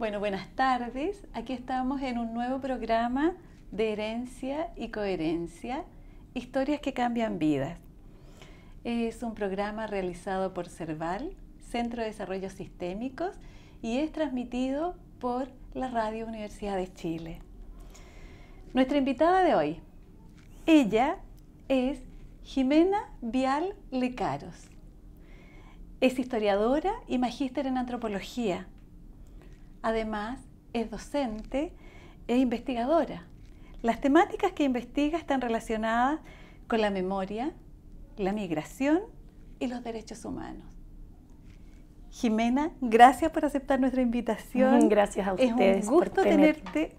Bueno, buenas tardes. Aquí estamos en un nuevo programa de herencia y coherencia, historias que cambian vidas. Es un programa realizado por CERVAL, Centro de Desarrollo Sistémicos, y es transmitido por la Radio Universidad de Chile. Nuestra invitada de hoy, ella es Jimena Vial Lecaros. Es historiadora y magíster en antropología Además, es docente e investigadora. Las temáticas que investiga están relacionadas con la memoria, la migración y los derechos humanos. Jimena, gracias por aceptar nuestra invitación. Gracias a ustedes. Es un gusto tenerte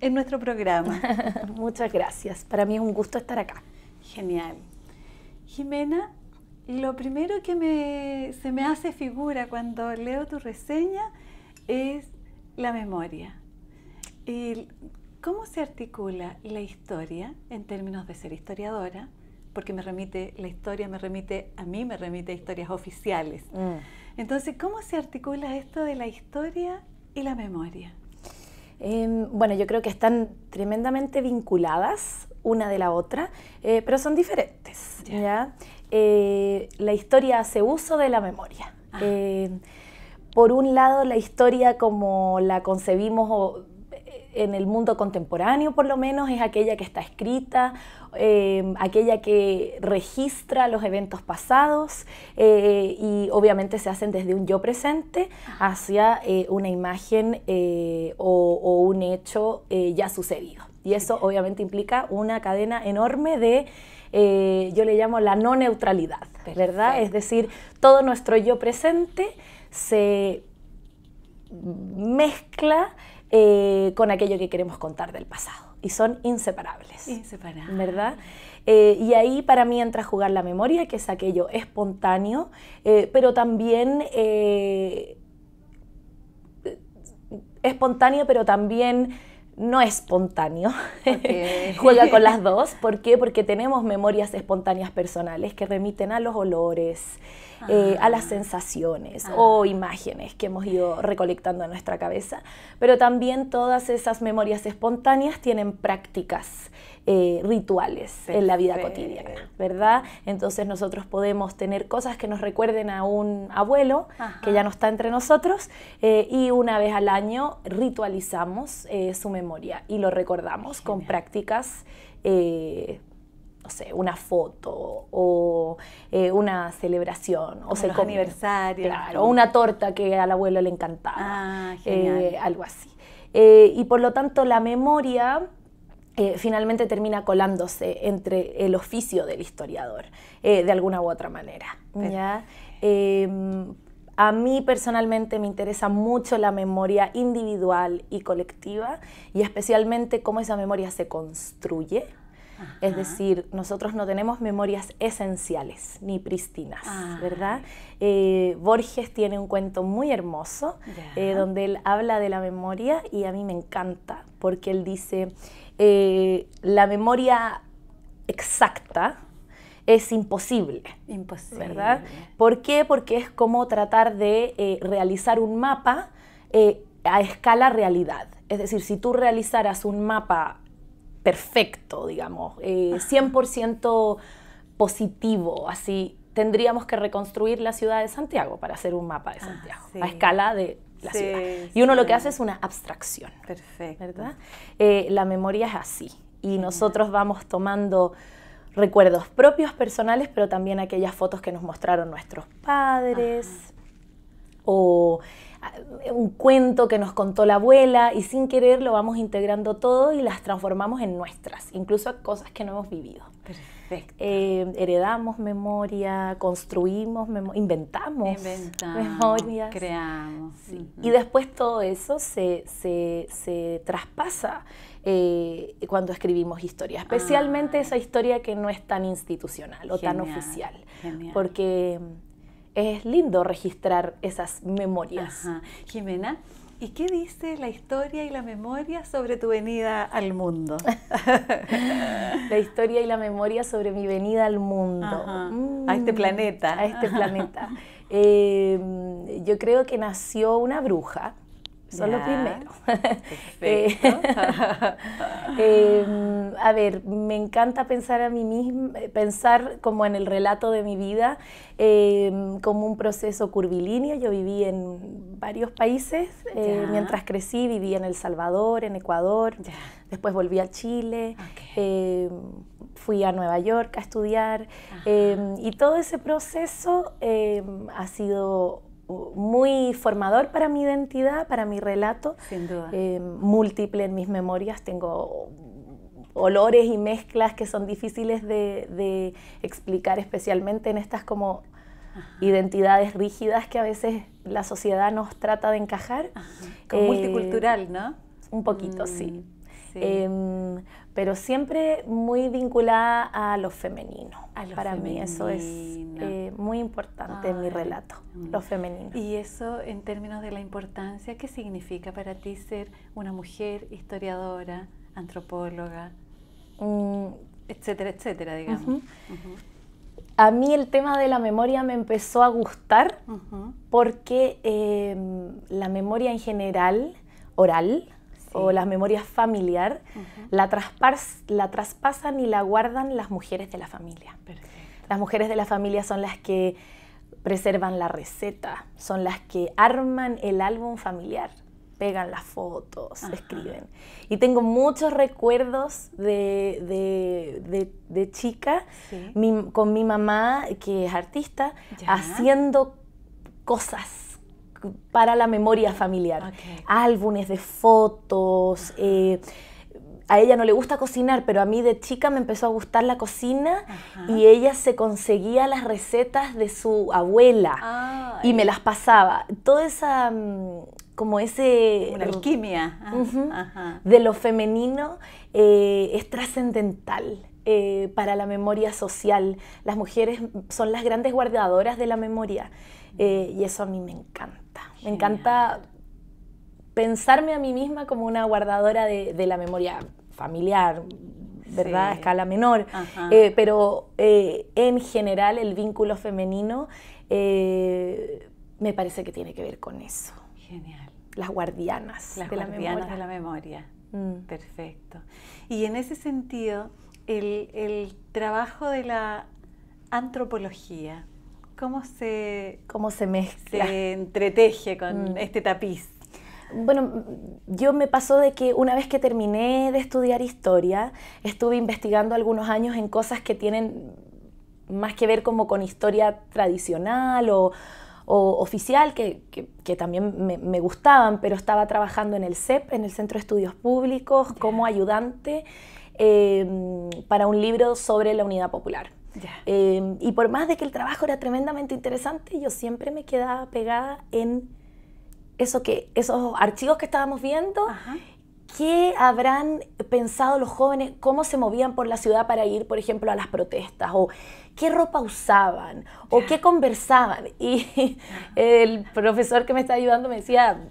en nuestro programa. Muchas gracias. Para mí es un gusto estar acá. Genial. Jimena, lo primero que se me hace figura cuando leo tu reseña es la memoria. ¿Y cómo se articula la historia en términos de ser historiadora? Porque me remite, la historia me remite, a mí me remite a historias oficiales. Mm. Entonces, ¿cómo se articula esto de la historia y la memoria? Em, bueno, yo creo que están tremendamente vinculadas una de la otra, eh, pero son diferentes. ¿ya? Eh, la historia hace uso de la memoria. Ah. Em, por un lado, la historia como la concebimos eh, en el mundo contemporáneo, por lo menos, es aquella que está escrita, eh, aquella que registra los eventos pasados eh, y obviamente se hacen desde un yo presente hacia una imagen o, un hecho ya sucedido. Y eso obviamente implica una cadena enorme de, yo le llamo la no neutralidad, ¿verdad? Es decir, todo nuestro yo presente se mezcla eh, con aquello que queremos contar del pasado. Y son inseparables. ¿Verdad? Eh, y ahí para mí entra a jugar la memoria, que es aquello espontáneo, eh, pero también espontáneo, pero también no espontáneo. Juega con las dos. ¿Por qué? Porque tenemos memorias espontáneas personales que remiten a los olores, eh, a las ah. sensaciones ah. o imágenes que hemos ido recolectando en nuestra cabeza. Pero también todas esas memorias espontáneas tienen prácticas eh, rituales en la vida cotidiana, ¿verdad? Entonces nosotros podemos tener cosas que nos recuerden a un abuelo que ya no está entre nosotros eh, y una vez al año ritualizamos eh, su memoria y lo recordamos con prácticas no sé, una foto o una celebración o un aniversario. Claro, una torta que al abuelo le encantaba. Ah, genial. algo así. y por lo tanto la memoria eh, finalmente termina colándose entre el oficio del historiador, eh, de alguna u otra manera. Em, a mí personalmente me interesa mucho la memoria individual y colectiva y especialmente cómo esa memoria se construye. Es decir, nosotros no tenemos memorias esenciales ni pristinas, ¿verdad? Eh, Borges tiene un cuento muy hermoso donde él habla de la memoria y a mí me encanta porque él dice, eh, la memoria exacta es imposible. ¿Verdad? ¿Por qué? Porque es como tratar de eh, realizar un mapa eh, a escala realidad. Es decir, si tú realizaras un mapa perfecto, digamos, 100% positivo, así, tendríamos que reconstruir la ciudad de Santiago para hacer un mapa de ah, Santiago, a escala de y uno lo que hace es una abstracción. Perfecto. ¿Verdad? Eh, la memoria es así. Y nosotros vamos tomando recuerdos propios, personales, pero también aquellas fotos que nos mostraron nuestros padres o ah, un cuento que nos contó la abuela y sin querer lo vamos integrando todo y las transformamos en nuestras, incluso cosas que no hemos vivido. Eh, heredamos memoria, construimos inventamos, inventamos, Creamos. Y después todo eso se, traspasa eh, cuando escribimos historia, especialmente ah. esa historia que no es tan institucional o tan oficial. Porque es lindo registrar esas memorias. Ajá. Jimena, ¿Y qué dice la historia y la memoria sobre tu venida al mundo? la historia y la memoria sobre mi venida al mundo. a mm. este planeta. A este planeta. Em, yo creo que nació una bruja. Son primero. Eh, em, a ver, me encanta pensar a mí misma, eh, pensar como en el relato de mi vida, em, como un proceso curvilíneo. Yo viví en varios países. Eh, mientras crecí, viví en El Salvador, en Ecuador. Después volví a Chile. Em, fui a Nueva York a estudiar. y todo ese proceso ha sido muy formador para mi identidad, para mi relato. Eh, múltiple en mis memorias, tengo olores y mezclas que son difíciles de, explicar, especialmente en estas como identidades rígidas que a veces la sociedad nos trata de encajar. Como eh, multicultural, ¿no? Un poquito, mm, sí. Em, pero siempre muy vinculada a lo femenino. Para mí eso es eh, muy importante en mi relato, mm. lo femenino. Y eso en términos de la importancia, ¿qué significa para ti ser una mujer historiadora, antropóloga, mm. etcétera, etcétera, digamos? A mí el tema de la memoria me empezó a gustar porque em, la memoria en general, oral, o las memorias familiar, la, traspasan y la guardan las mujeres de la familia. Las mujeres de la familia son las que preservan la receta, son las que arman el álbum familiar, pegan las fotos, escriben. Y tengo muchos recuerdos de, chica con mi mamá, que es artista, haciendo cosas para la memoria familiar. Álbumes de fotos. Eh, a ella no le gusta cocinar, pero a mí de chica me empezó a gustar la cocina y ella se conseguía las recetas de su abuela ah, y me las pasaba. Toda esa, mm, como ese... alquimia. Ah, de lo femenino eh, es trascendental. Eh, para la memoria social. Las mujeres son las grandes guardadoras de la memoria. Eh, y eso a mí me encanta. Me encanta pensarme a mí misma como una guardadora de, la memoria familiar, ¿verdad? A escala menor. Eh, pero eh, en general el vínculo femenino me parece que tiene que ver con eso. Genial. Las guardianas, Las de, la de la memoria. Mm. Perfecto. Y en ese sentido, el trabajo de la antropología cómo se, cómo se mezcla. entreteje con mm. este tapiz. Bueno, yo me pasó de que una vez que terminé de estudiar historia, estuve investigando algunos años en cosas que tienen más que ver como con historia tradicional o, oficial, que, también me, gustaban, pero estaba trabajando en el CEP, en el Centro de Estudios Públicos, como ayudante eh, para un libro sobre la Unidad Popular. Em, y por más de que el trabajo era tremendamente interesante, yo siempre me quedaba pegada en eso que, esos archivos que estábamos viendo. ¿Qué habrán pensado los jóvenes? ¿Cómo se movían por la ciudad para ir, por ejemplo, a las protestas? ¿O qué ropa usaban? ¿O qué conversaban? Y el profesor que me está ayudando me decía,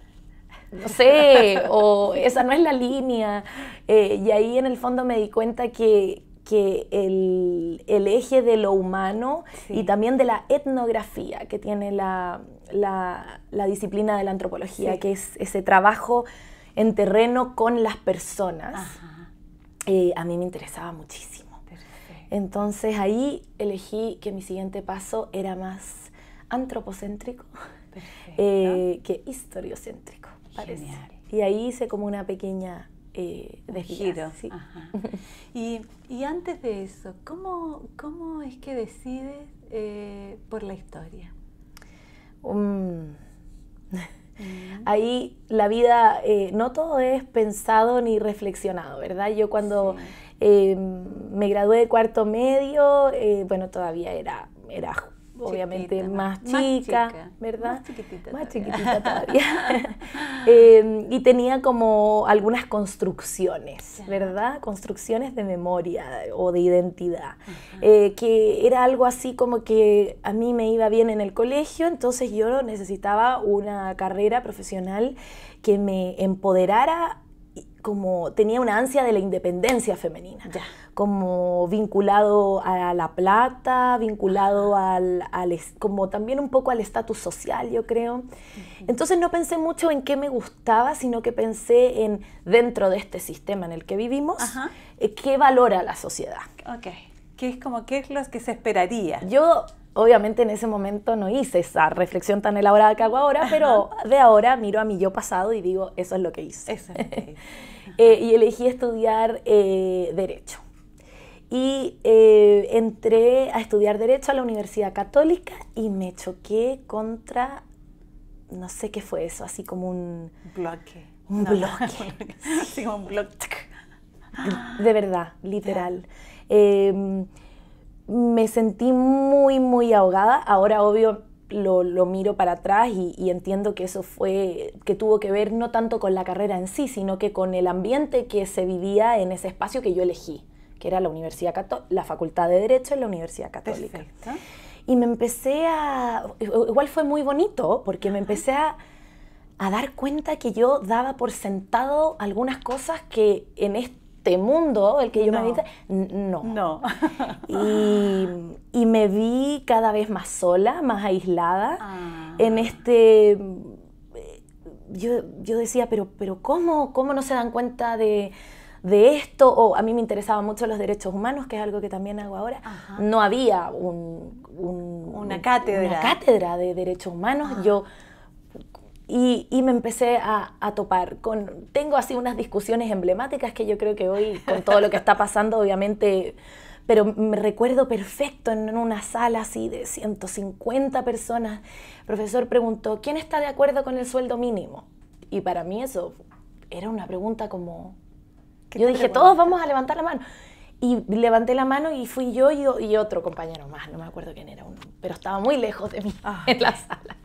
no sé, o esa no es la línea. Eh, y ahí en el fondo me di cuenta que, que el, eje de lo humano y también de la etnografía que tiene la, la, disciplina de la antropología, que es ese trabajo en terreno con las personas, eh, a mí me interesaba muchísimo. Entonces ahí elegí que mi siguiente paso era más antropocéntrico eh, que historiocéntrico. Y ahí hice como una pequeña eh, Y, antes de eso, ¿cómo, cómo es que decides eh, por la historia? Um, ahí la vida, eh, no todo es pensado ni reflexionado, ¿verdad? Yo cuando eh, me gradué de cuarto medio, bueno, todavía era, era obviamente más, chica, ¿verdad? Más chiquitita. Más chiquitita todavía. Em, y tenía como algunas construcciones, ¿verdad? Construcciones de memoria o de identidad, eh, que era algo así como que a mí me iba bien en el colegio, entonces yo necesitaba una carrera profesional que me empoderara como tenía una ansia de la independencia femenina, ya. como vinculado a la plata, vinculado al, como también un poco al estatus social, yo creo. Entonces no pensé mucho en qué me gustaba, sino que pensé en dentro de este sistema en el que vivimos, eh, qué valora la sociedad. es como qué es lo que se esperaría? Yo Obviamente en ese momento no hice esa reflexión tan elaborada que hago ahora, pero de ahora miro a mi yo pasado y digo, eso es lo que hice. Eh, y elegí estudiar eh, Derecho. Y eh, entré a estudiar Derecho a la Universidad Católica y me choqué contra, no sé qué fue eso, así como un... Bloque. Un bloque. Sí, un bloque. De verdad, literal me sentí muy, muy ahogada. Ahora, obvio, lo, miro para atrás y, entiendo que eso fue, que tuvo que ver no tanto con la carrera en sí, sino que con el ambiente que se vivía en ese espacio que yo elegí, que era la Universidad la Facultad de Derecho en la Universidad Católica. Y me empecé a, igual fue muy bonito, porque me empecé a dar cuenta que yo daba por sentado algunas cosas que en este este mundo, el que yo me dice No. No. y, me vi cada vez más sola, más aislada, ah. en este... Yo, decía, pero, pero ¿cómo? ¿Cómo no se dan cuenta de, de esto? O a mí me interesaban mucho los derechos humanos, que es algo que también hago ahora. No había una cátedra. de derechos humanos. Ah. Yo y, me empecé a, topar con, tengo así unas discusiones emblemáticas que yo creo que hoy, con todo lo que está pasando, obviamente, pero me recuerdo perfecto en una sala así de 150 personas, el profesor preguntó, ¿quién está de acuerdo con el sueldo mínimo? Y para mí eso era una pregunta como, yo dije, todos vamos a levantar la mano. Y levanté la mano y fui yo y, otro compañero más, no me acuerdo quién era pero estaba muy lejos de mí ah. en la sala.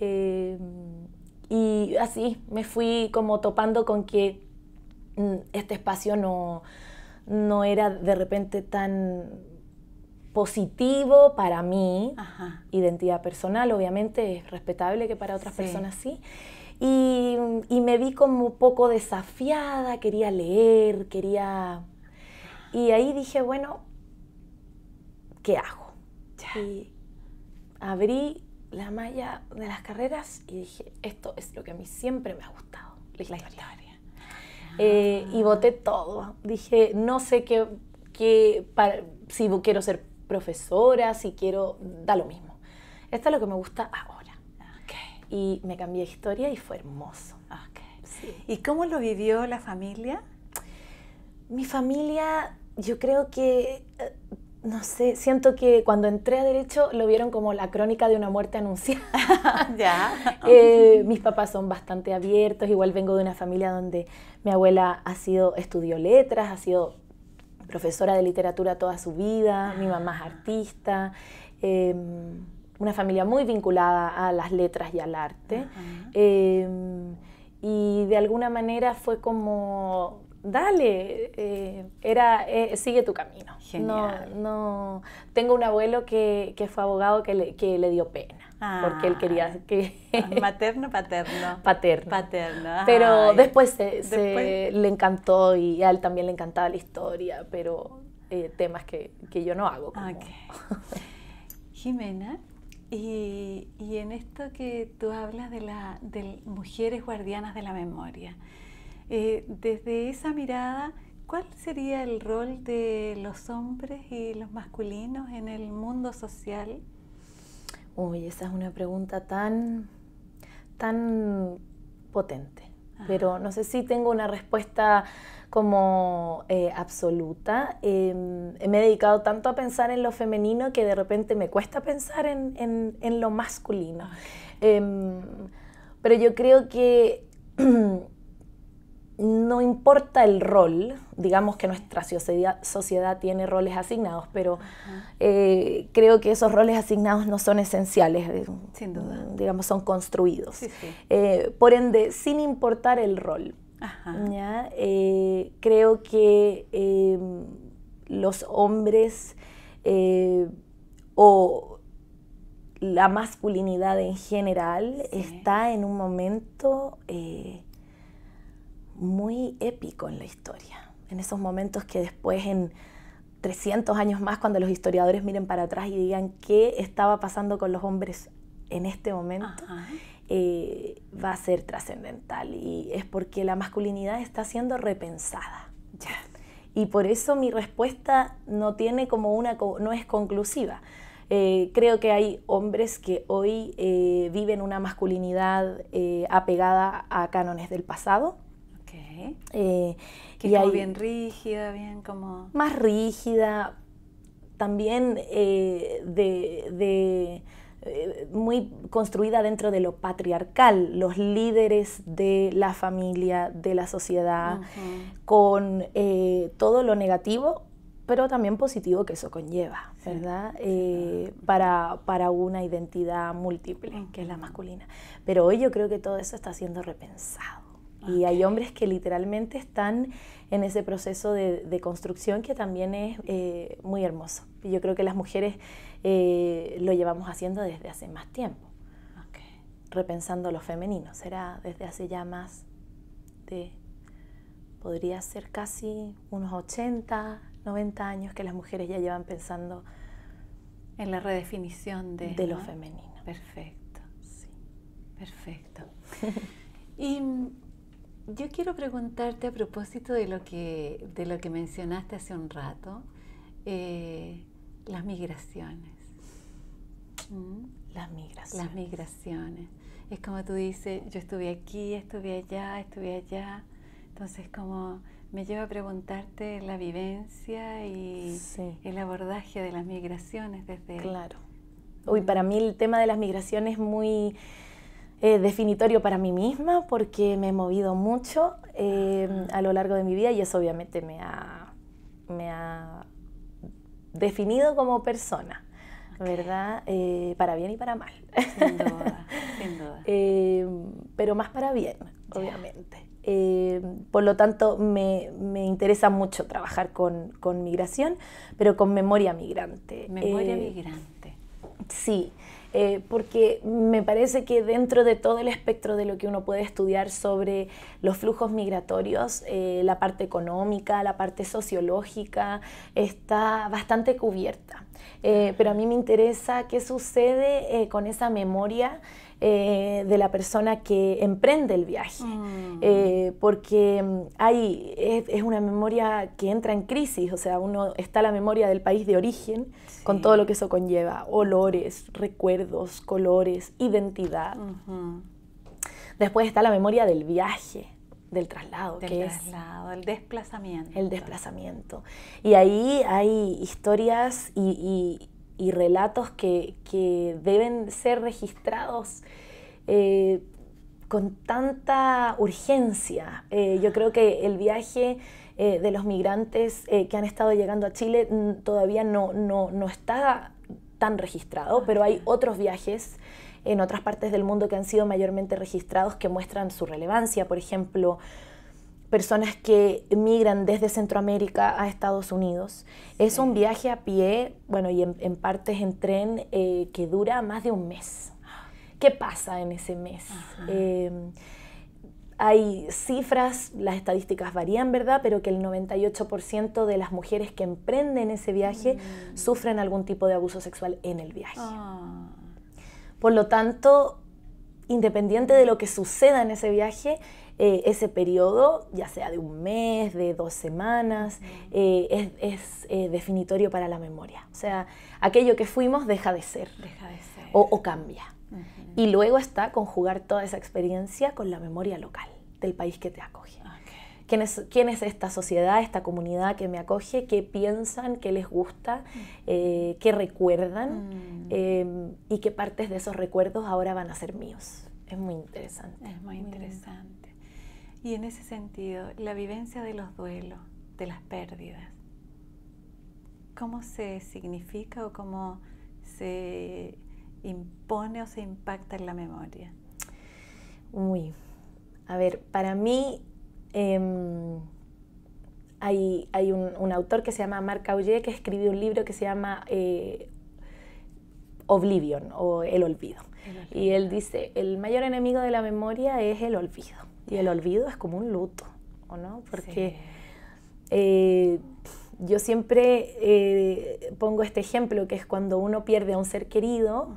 Em, y así me fui como topando con que mm, este espacio no, no era de repente tan positivo para mí, identidad personal, obviamente es respetable que para otras personas sí. Mm, y, me vi como un poco desafiada, quería leer, quería... Y ahí dije, bueno, ¿qué hago? Y abrí la malla de las carreras y dije, esto es lo que a mí siempre me ha gustado, la La eh, y voté todo. Dije, no sé qué, si quiero ser profesora, si quiero, da lo mismo. Esto es lo que me gusta ahora. Y me cambié de historia y fue hermoso. ¿Y cómo lo vivió la familia? Mi familia, yo creo que eh, no sé, siento que cuando entré a Derecho lo vieron como la crónica de una muerte anunciada. ya. Eh, mis papás son bastante abiertos, igual vengo de una familia donde mi abuela ha sido, estudió letras, ha sido profesora de literatura toda su vida, mi mamá es artista. Em, una familia muy vinculada a las letras y al arte. Em, y de alguna manera fue como dale, eh, era, eh, sigue tu camino. Genial. No, no, tengo un abuelo que, que fue abogado que le, dio pena. Ah. porque él quería que... ¿Materno paterno? Paterno. Paterno. Pero después, se, le encantó y a él también le encantaba la historia, pero eh, temas que, yo no hago. Como... Jimena, y, y, en esto que tú hablas de, la, de mujeres guardianas de la memoria, eh, desde esa mirada, ¿cuál sería el rol de los hombres y los masculinos en el mundo social? Uy, esa es una pregunta tan, tan potente, pero no sé si tengo una respuesta como eh, absoluta. Em, me he dedicado tanto a pensar en lo femenino que de repente me cuesta pensar en, lo masculino. Em, pero yo creo que no importa el rol, digamos que nuestra sociedad, tiene roles asignados, pero eh, creo que esos roles asignados no son esenciales, eh, digamos, son construidos. Eh, por ende, sin importar el rol, creo que los hombres o la masculinidad en general está en un momento muy épico en la historia, en esos momentos que después en 300 años más, cuando los historiadores miren para atrás y digan qué estaba pasando con los hombres en este momento, eh, va a ser trascendental y es porque la masculinidad está siendo repensada. Y por eso mi respuesta no tiene como una, no es conclusiva. Eh, creo que hay hombres que hoy eh, viven una masculinidad apegada a cánones del pasado, eh, que y bien rígida, bien como... Más rígida, también eh, de, eh, muy construida dentro de lo patriarcal, los líderes de la familia, de la sociedad, con todo lo negativo, pero también positivo que eso conlleva, ¿verdad? para, para, una identidad múltiple, que es la masculina. Pero hoy yo creo que todo eso está siendo repensado. Y hay hombres que literalmente están en ese proceso de, construcción que también es eh, muy hermoso. Y yo creo que las mujeres eh, lo llevamos haciendo desde hace más tiempo. Repensando lo femenino, será desde hace ya más de, podría ser casi unos 80, 90 años que las mujeres ya llevan pensando en la redefinición de, de lo femenino. Perfecto, sí, perfecto. y yo quiero preguntarte a propósito de lo que, de lo que mencionaste hace un rato, eh, las migraciones. ¿Mm? Las migraciones. Las migraciones. Es como tú dices, yo estuve aquí, estuve allá, estuve allá. Entonces como me lleva a preguntarte la vivencia y el abordaje de las migraciones desde... Claro. Uy, para mí el tema de las migraciones es muy eh, definitorio para mí misma porque me he movido mucho eh, a lo largo de mi vida y eso obviamente me ha, me ha definido como persona. ¿verdad? Eh, para bien y para mal. Sin duda, sin duda. pero más para bien, obviamente. por lo tanto, me, interesa mucho trabajar con, con migración, pero con memoria migrante. Memoria migrante. Sí. Eh, porque me parece que dentro de todo el espectro de lo que uno puede estudiar sobre los flujos migratorios, eh, la parte económica, la parte sociológica, está bastante cubierta. Eh, pero a mí me interesa qué sucede con esa memoria eh, de la persona que emprende el viaje, mm. eh, porque mm, hay, es, una memoria que entra en crisis, o sea, uno está la memoria del país de origen, con todo lo que eso conlleva, olores, recuerdos, colores, identidad. Después está la memoria del viaje, del traslado, del traslado, el desplazamiento. El desplazamiento. Y ahí hay historias y y relatos que, deben ser registrados eh, con tanta urgencia. Eh, yo creo que el viaje eh, de los migrantes que han estado llegando a Chile todavía no, no, no está tan registrado, ah, pero hay otros viajes en otras partes del mundo que han sido mayormente registrados que muestran su relevancia, por ejemplo, personas que migran desde Centroamérica a Estados Unidos. Es un viaje a pie, bueno, y en, partes en tren, eh, que dura más de un mes. ¿Qué pasa en ese mes? Em, hay cifras, las estadísticas varían, ¿verdad? Pero que el 98% de las mujeres que emprenden ese viaje mm. sufren algún tipo de abuso sexual en el viaje. Ah. Por lo tanto, independiente de lo que suceda en ese viaje, eh, ese periodo, ya sea de un mes, de dos semanas, eh, es, eh, definitorio para la memoria. O sea, aquello que fuimos deja de ser, deja de ser. O, cambia. Y luego está conjugar toda esa experiencia con la memoria local del país que te acoge. ¿Quién, es, esta sociedad, esta comunidad que me acoge? ¿Qué piensan? ¿Qué les gusta? ¿Qué recuerdan? Mm. Em, ¿Y qué partes de esos recuerdos ahora van a ser míos? Es muy interesante. Es muy interesante. Y en ese sentido, la vivencia de los duelos, de las pérdidas, ¿cómo se significa o cómo se impone o se impacta en la memoria? Uy, a ver, para mí em, hay, un, autor que se llama Marc Auge, que escribió un libro que se llama eh, Oblivion o el olvido. Y él dice, el mayor enemigo de la memoria es el olvido. Y el olvido es como un luto, ¿o no? Porque eh, yo siempre eh, pongo este ejemplo que es cuando uno pierde a un ser querido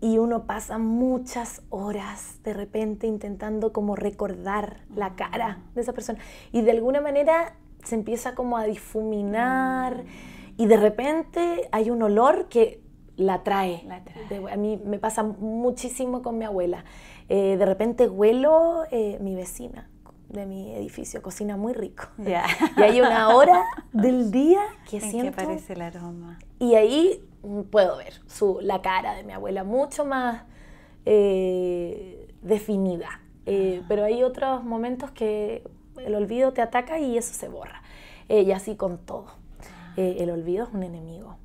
y uno pasa muchas horas de repente intentando como recordar la cara de esa persona y de alguna manera se empieza como a difuminar mm. y de repente hay un olor que la trae. a mí me pasa muchísimo con mi abuela. Eh, de repente huelo eh, mi vecina de mi edificio, cocina muy rico. Y hay una hora del día que ¿En siento... aparece el aroma. Y ahí puedo ver la cara de mi abuela mucho más eh, definida. Ah. Pero hay otros momentos que el olvido te ataca y eso se borra. y así con todo. Ah. el olvido es un enemigo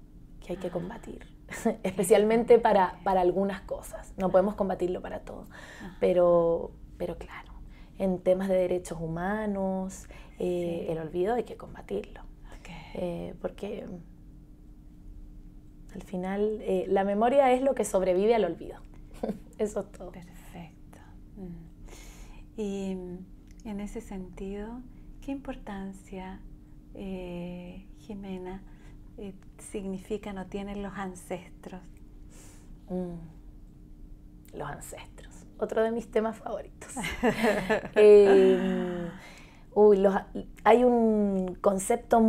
que hay que ah. combatir. especialmente para, algunas cosas. No podemos combatirlo para todo, pero, claro, en temas de derechos humanos, eh, el olvido hay que combatirlo. Eh, porque al final eh, la memoria es lo que sobrevive al olvido. Eso es todo. Perfecto. Mm. Y en ese sentido, ¿qué importancia, Jimena, significa no tienen los ancestros. Mm. los ancestros. Otro de mis temas favoritos. Eh, hay un concepto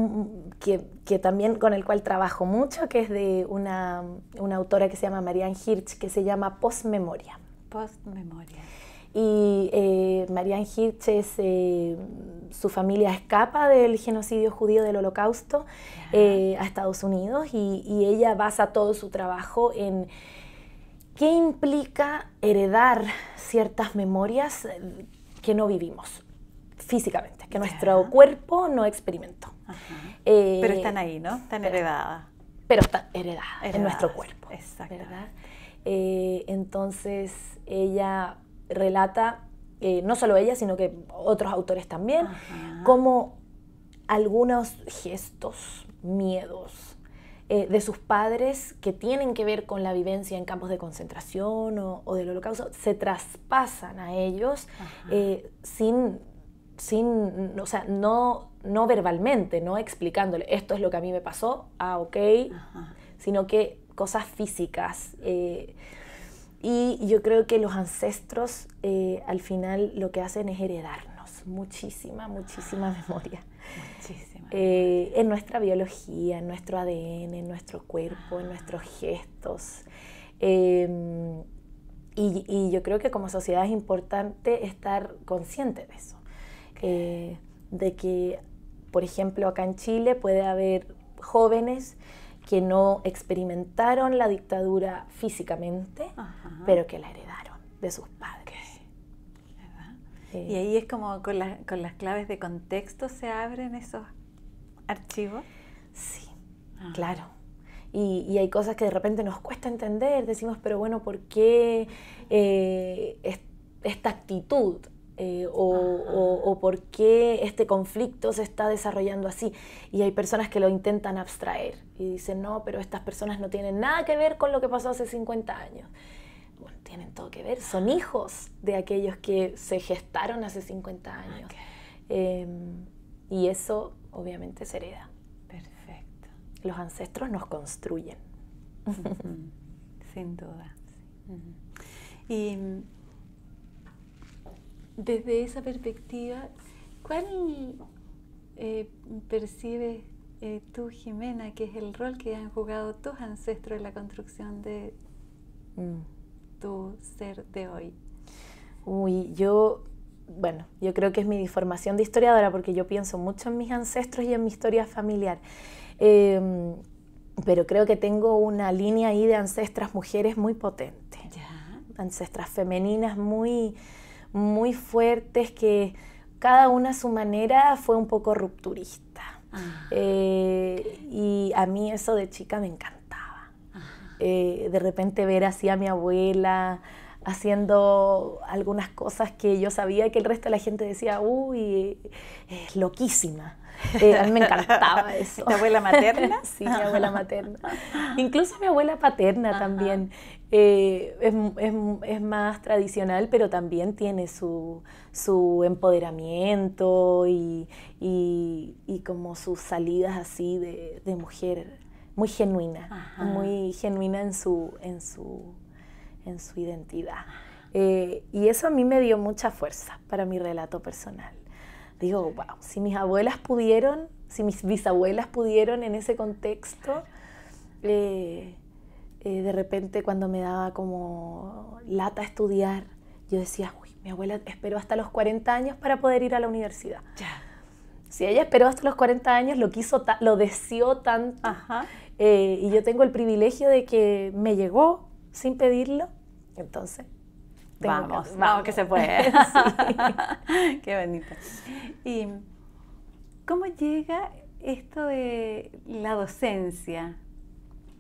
que, también con el cual trabajo mucho, que es de una, una autora que se llama Marianne Hirsch, que se llama postmemoria. Postmemoria y eh, Marianne Hirsch, eh, su familia escapa del genocidio judío del holocausto eh, a Estados Unidos y, ella basa todo su trabajo en qué implica heredar ciertas memorias que no vivimos físicamente, que nuestro cuerpo no experimentó. pero están ahí, ¿no? Están heredadas. Pero están heredadas, en nuestro cuerpo. Exacto. ¿verdad? entonces ella relata, eh, no solo ella, sino que otros autores también, como algunos gestos, miedos eh, de sus padres que tienen que ver con la vivencia en campos de concentración o, del holocausto, se traspasan a ellos eh, sin, sin, o sea, no, no verbalmente, no explicándole, esto es lo que a mí me pasó, ah, ok, sino que cosas físicas. Y yo creo que los ancestros eh, al final lo que hacen es heredarnos muchísima, muchísima memoria. Muchísima. Eh, en nuestra biología, en nuestro ADN, en nuestro cuerpo, en nuestros gestos. Em, y, yo creo que como sociedad es importante estar consciente de eso. Eh, de que, por ejemplo, acá en Chile puede haber jóvenes que no experimentaron la dictadura físicamente, pero que la heredaron de sus padres. y ahí es como con, las claves de contexto se abren esos archivos. Sí, ah. claro. Y, hay cosas que de repente nos cuesta entender, decimos, pero bueno, ¿por qué eh, esta actitud? Eh, o, por qué este conflicto se está desarrollando así. Y hay personas que lo intentan abstraer y dicen, no, pero estas personas no tienen nada que ver con lo que pasó hace 50 años. Bueno, tienen todo que ver, son hijos de aquellos que se gestaron hace 50 años. Em, y eso obviamente se hereda. Perfecto. Los ancestros nos construyen. Sin duda. Y desde esa perspectiva, ¿cuál eh, percibes eh, tú, Jimena, que es el rol que han jugado tus ancestros en la construcción de mm. tu ser de hoy? Uy, yo, bueno, yo creo que es mi formación de historiadora porque yo pienso mucho en mis ancestros y en mi historia familiar. Em, pero creo que tengo una línea ahí de ancestras mujeres muy potente. ¿Ya? Ancestras femeninas muy muy fuertes que cada una a su manera fue un poco rupturista. Ah. Eh, y a mí eso de chica me encantaba. Eh, de repente ver así a mi abuela haciendo algunas cosas que yo sabía que el resto de la gente decía, uy, es loquísima. Eh, a mí me encantaba eso. mi abuela materna? sí, mi abuela materna. Incluso mi abuela paterna también. Eh, es, más tradicional, pero también tiene su, empoderamiento y, como sus salidas así de, mujer muy genuina, muy genuina en su, en su, en su identidad. Eh, y eso a mí me dio mucha fuerza para mi relato personal. Digo, wow, si mis abuelas pudieron, si mis bisabuelas pudieron en ese contexto, eh, eh, de repente cuando me daba como lata estudiar, yo decía, uy, mi abuela esperó hasta los 40 años para poder ir a la universidad. Ya. Si ella esperó hasta los 40 años, lo quiso, lo deseó tanto. Eh, y yo tengo el privilegio de que me llegó sin pedirlo. Entonces, vamos, que, vamos, que se puede. Qué bonito. ¿Y cómo llega esto de la docencia?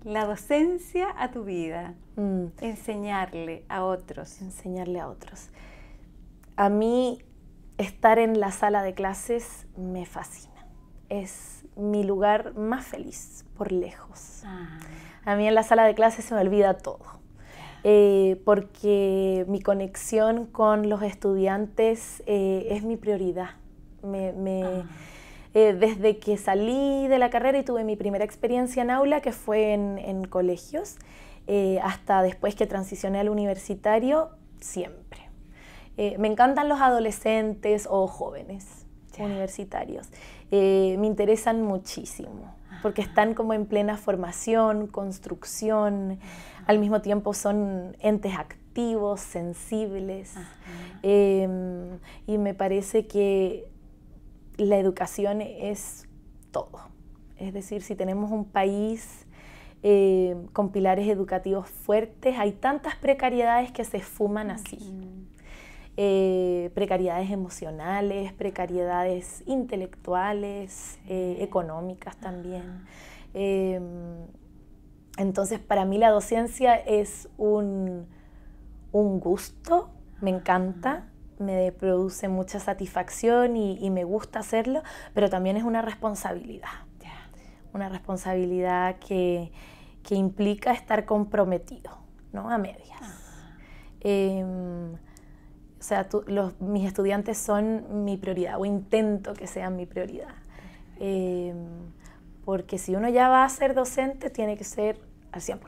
La docencia a tu vida. Mm. Enseñarle a otros. Enseñarle a otros. A mí estar en la sala de clases me fascina. Es mi lugar más feliz, por lejos. Ah. A mí en la sala de clases se me olvida todo. Eh, porque mi conexión con los estudiantes eh, es mi prioridad. Me, ah. Eh, desde que salí de la carrera y tuve mi primera experiencia en aula, que fue en, colegios, eh, hasta después que transicioné al universitario, siempre. Eh, me encantan los adolescentes o jóvenes universitarios. me interesan muchísimo porque ah. están como en plena formación, construcción, al mismo tiempo son entes activos, sensibles, em, y me parece que la educación es todo. Es decir, si tenemos un país eh, con pilares educativos fuertes, hay tantas precariedades que se esfuman así. Eh, precariedades emocionales, precariedades intelectuales, eh, económicas también. Em, entonces, para mí la docencia es un gusto, me encanta me produce mucha satisfacción y, me gusta hacerlo, pero también es una responsabilidad. Una responsabilidad que, implica estar comprometido, ¿no? A medias. Ah. Em, o sea, mis estudiantes son mi prioridad o intento que sean mi prioridad. Em, porque si uno ya va a ser docente, tiene que ser al 100%.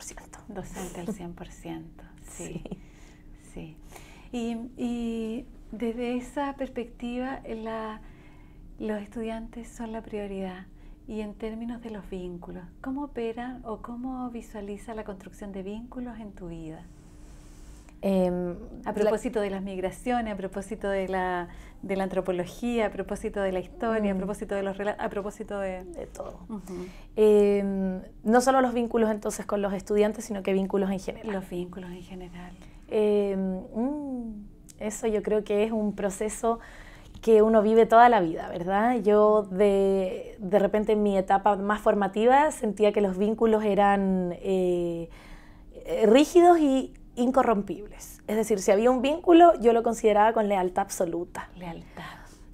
Docente al 100%, sí. sí. sí. y, desde esa perspectiva, la, los estudiantes son la prioridad. Y en términos de los vínculos, ¿cómo opera o cómo visualiza la construcción de vínculos en tu vida? Em, a propósito de las migraciones, a propósito de la, antropología, a propósito de la historia, a mm. propósito de los a propósito de... de todo. Em, no solo los vínculos entonces con los estudiantes, sino que vínculos en general. Los vínculos en general. Em, mm, eso yo creo que es un proceso que uno vive toda la vida, ¿verdad? Yo de, repente en mi etapa más formativa sentía que los vínculos eran eh, rígidos y incorrompibles. Es decir, si había un vínculo, yo lo consideraba con lealtad absoluta. Lealtad.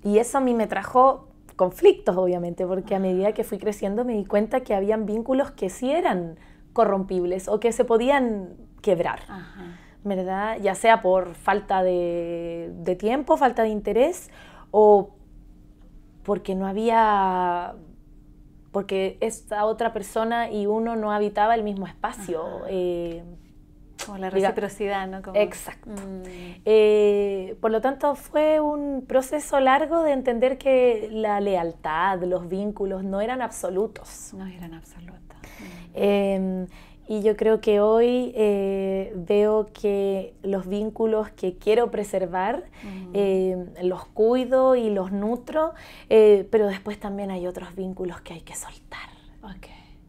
Y eso a mí me trajo conflictos, obviamente, porque a ah. medida que fui creciendo me di cuenta que habían vínculos que sí eran corrompibles o que se podían quebrar. Ajá. ¿verdad? Ya sea por falta de, tiempo, falta de interés o porque no había porque esta otra persona y uno no habitaba el mismo espacio. Eh, Como la reciprocidad, ¿no? Exacto. Mm. Eh, por lo tanto, fue un proceso largo de entender que la lealtad, los vínculos no eran absolutos. No eran absolutos. Mm. Em, y yo creo que hoy eh, veo que los vínculos que quiero preservar, eh, los cuido y los nutro, eh, pero después también hay otros vínculos que hay que soltar.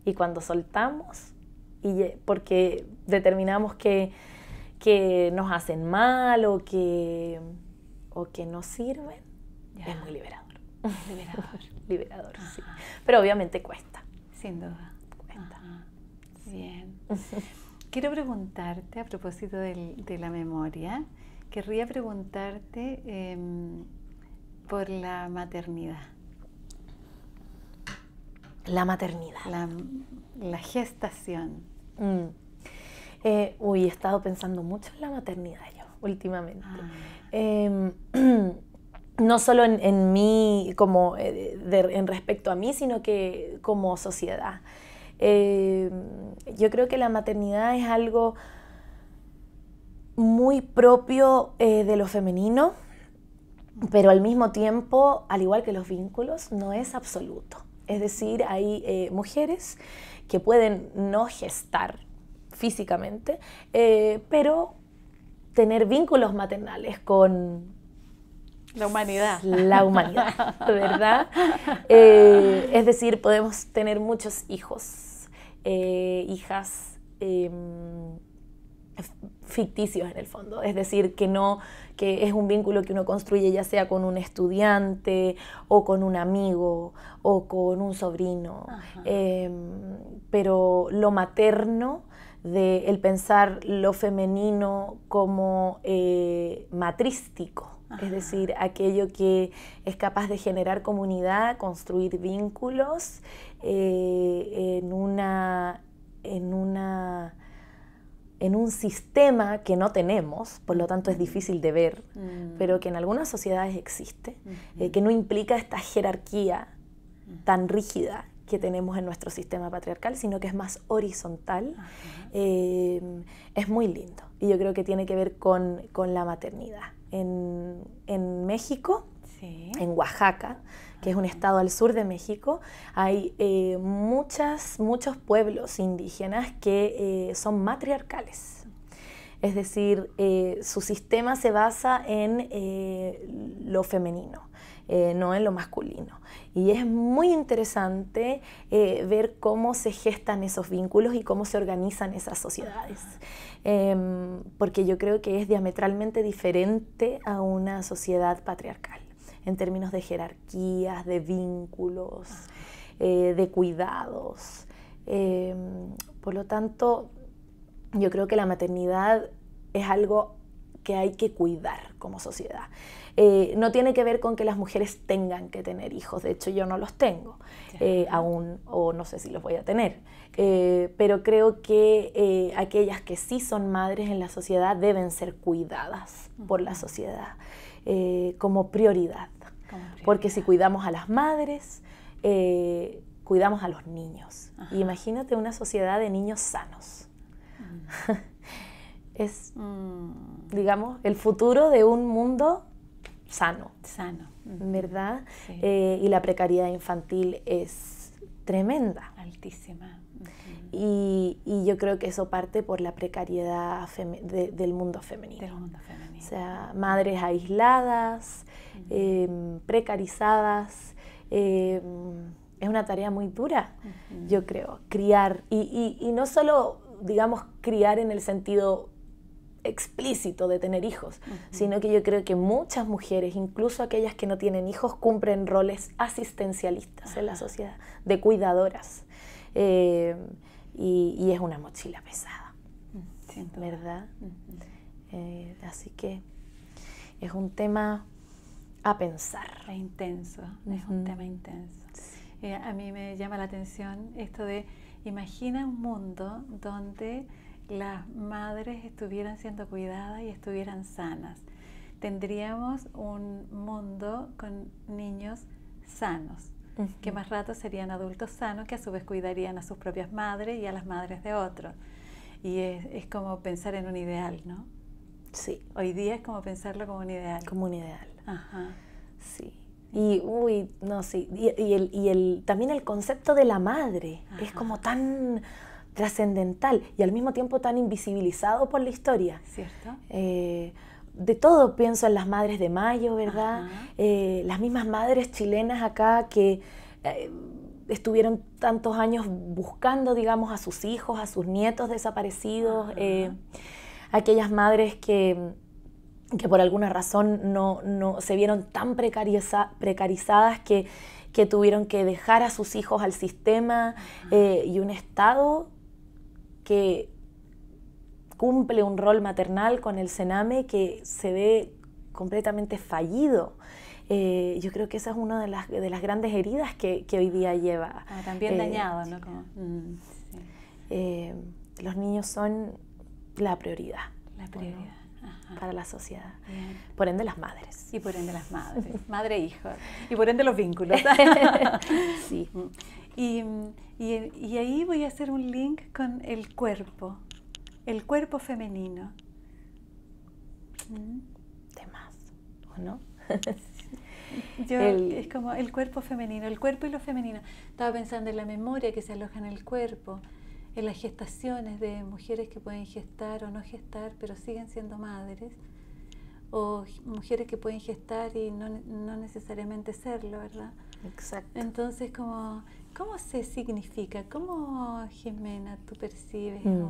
Y cuando soltamos, y porque determinamos que, que nos hacen mal o que, o que no sirven, es muy liberador. Liberador. liberador, sí. Pero obviamente cuesta. Sin duda. Cuesta. Bien. Quiero preguntarte a propósito de la memoria, querría preguntarte em, por la maternidad. La maternidad. La, gestación. Mm. Eh, uy, he estado pensando mucho en la maternidad yo últimamente. Ah. Em, no solo en, mí, como eh, en respecto a mí, sino que como sociedad. Em, yo creo que la maternidad es algo muy propio eh, de lo femenino, pero al mismo tiempo, al igual que los vínculos, no es absoluto. Es decir, hay eh, mujeres que pueden no gestar físicamente, eh, pero tener vínculos maternales con la humanidad. La humanidad, ¿verdad? es decir, podemos tener muchos hijos eh, hijas em, ficticios en el fondo, es decir, que no, que es un vínculo que uno construye ya sea con un estudiante o con un amigo o con un sobrino, em, pero lo materno de el pensar lo femenino como eh, matrístico es decir, aquello que es capaz de generar comunidad, construir vínculos eh, en, un sistema que no tenemos, por lo tanto es difícil de ver, mm. pero que en algunas sociedades existe, eh, que no implica esta jerarquía tan rígida que tenemos en nuestro sistema patriarcal, sino que es más horizontal, eh, es muy lindo. Y yo creo que tiene que ver con la maternidad en, México, en Oaxaca, que es un estado al sur de México, hay eh, muchas, muchos pueblos indígenas que eh, son matriarcales. Es decir, eh, su sistema se basa en eh, lo femenino. Eh, no en lo masculino. Y es muy interesante eh, ver cómo se gestan esos vínculos y cómo se organizan esas sociedades. Em, porque yo creo que es diametralmente diferente a una sociedad patriarcal en términos de jerarquías, de vínculos, eh, de cuidados. Em, por lo tanto, yo creo que la maternidad es algo que hay que cuidar como sociedad. Eh, no tiene que ver con que las mujeres tengan que tener hijos. De hecho, yo no los tengo eh, aún, o no sé si los voy a tener. Eh, pero creo que aquellas que sí son madres en la sociedad deben ser cuidadas por la sociedad como prioridad. Porque si cuidamos a las madres, cuidamos a los niños. Imagínate una sociedad de niños sanos. Mm. es, mm. digamos, el futuro de un mundo sano. Sano. ¿Verdad? Eh, y la precariedad infantil es tremenda. Altísima. y, yo creo que eso parte por la precariedad del mundo femenino. Del mundo femenino. O sea, madres aisladas, em, precarizadas. Em, es una tarea muy dura, yo creo, criar. Y, y no solo, digamos, criar en el sentido explícito de tener hijos, sino que yo creo que muchas mujeres, incluso aquellas que no tienen hijos, cumplen roles asistencialistas en la sociedad, de cuidadoras. Eh, y, es una mochila pesada, mm, ¿verdad? Eh, así que es un tema a pensar. Es intenso, es un tema intenso. Eh, a mí me llama la atención esto de, imagina un mundo donde las madres estuvieran siendo cuidadas y estuvieran sanas. Tendríamos un mundo con niños sanos, que más rato serían adultos sanos, que a su vez cuidarían a sus propias madres y a las madres de otros. Y es, como pensar en un ideal, ¿no? Sí. Hoy día es como pensarlo como un ideal. Como un ideal. Ajá. Sí. Y, uy, no, sí. Y, el, también el concepto de la madre es como tan trascendental y al mismo tiempo tan invisibilizado por la historia. Eh, de todo pienso en las madres de mayo, ¿verdad? Eh, las mismas madres chilenas acá que eh, estuvieron tantos años buscando, digamos, a sus hijos, a sus nietos desaparecidos, aquellas madres que que por alguna razón no, no se vieron tan precarizadas que, que, tuvieron que dejar a sus hijos al sistema y un Estado que cumple un rol maternal con el cename que se ve completamente fallido. Eh, yo creo que esa es una de las, grandes heridas que, hoy día lleva. Ah, también eh, dañado, ¿no? Mm, eh, los niños son la prioridad. La prioridad. para la sociedad. Por ende, las madres. Y por ende, las madres. Madre e hijo. Y por ende, los vínculos. sí. Y, y, y, ahí voy a hacer un link con el cuerpo, el cuerpo femenino. Mm, de más, ¿o no? Es como el cuerpo femenino, el cuerpo y lo femenino. Estaba pensando en la memoria que se aloja en el cuerpo, en las gestaciones de mujeres que pueden gestar o no gestar, pero siguen siendo madres, o mujeres que pueden gestar y no, no necesariamente serlo, ¿verdad? Exacto. Entonces, como ¿Cómo se significa? ¿Cómo, Jimena, tú percibes? Mm.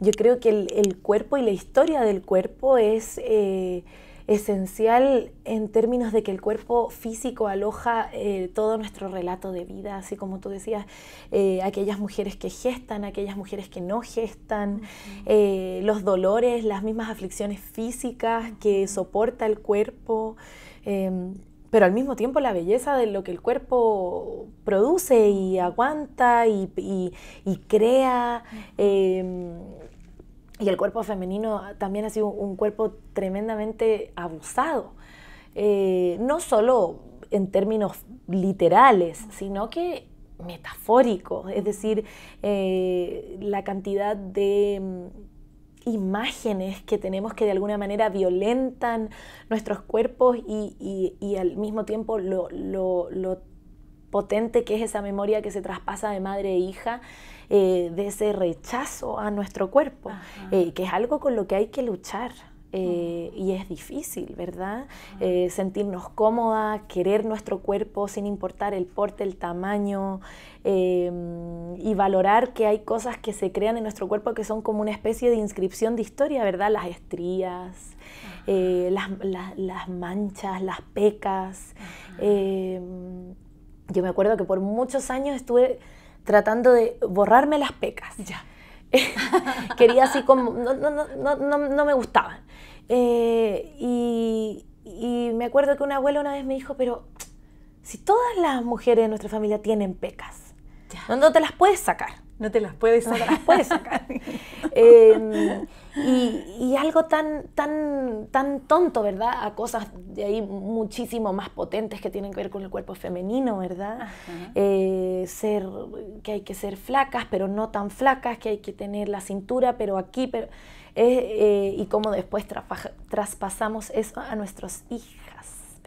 Yo creo que el, cuerpo y la historia del cuerpo es eh, esencial en términos de que el cuerpo físico aloja eh, todo nuestro relato de vida, así como tú decías, eh, aquellas mujeres que gestan, aquellas mujeres que no gestan, los dolores, las mismas aflicciones físicas que soporta el cuerpo em, pero al mismo tiempo la belleza de lo que el cuerpo produce y aguanta y, crea. Em, y el cuerpo femenino también ha sido un cuerpo tremendamente abusado, eh, no solo en términos literales, sino que metafóricos, es decir, eh, la cantidad de imágenes que tenemos que de alguna manera violentan nuestros cuerpos y, al mismo tiempo lo, lo, lo, potente que es esa memoria que se traspasa de madre e hija, eh, de ese rechazo a nuestro cuerpo, eh, que es algo con lo que hay que luchar. Eh, y es difícil, ¿verdad? Eh, sentirnos cómoda, querer nuestro cuerpo sin importar el porte, el tamaño, em, y valorar que hay cosas que se crean en nuestro cuerpo que son como una especie de inscripción de historia, ¿verdad? Las estrías, eh, las, las, manchas, las pecas. Em, yo me acuerdo que por muchos años estuve tratando de borrarme las pecas. Ya quería así como, no, me gustaba. Eh, y, me acuerdo que una abuela una vez me dijo, pero si todas las mujeres de nuestra familia tienen pecas, ¿dónde te las puedes sacar. No te las puedes sacar. las puedes sacar. Em, y, algo tan, tan, tan tonto, ¿verdad? A cosas de ahí muchísimo más potentes que tienen que ver con el cuerpo femenino, ¿verdad? Eh, ser, que hay que ser flacas, pero no tan flacas, que hay que tener la cintura, pero aquí, pero... Eh, y cómo después traspasamos eso a nuestros hijos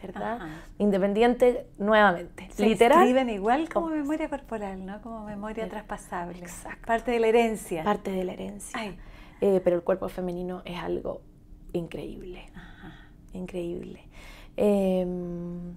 ¿verdad? Independiente nuevamente. Se Literal. Escriben igual como, memoria corporal, ¿no? Como memoria traspasable. Exacto. Parte de la herencia. Parte de la herencia. Eh, pero el cuerpo femenino es algo increíble. Increíble. Em,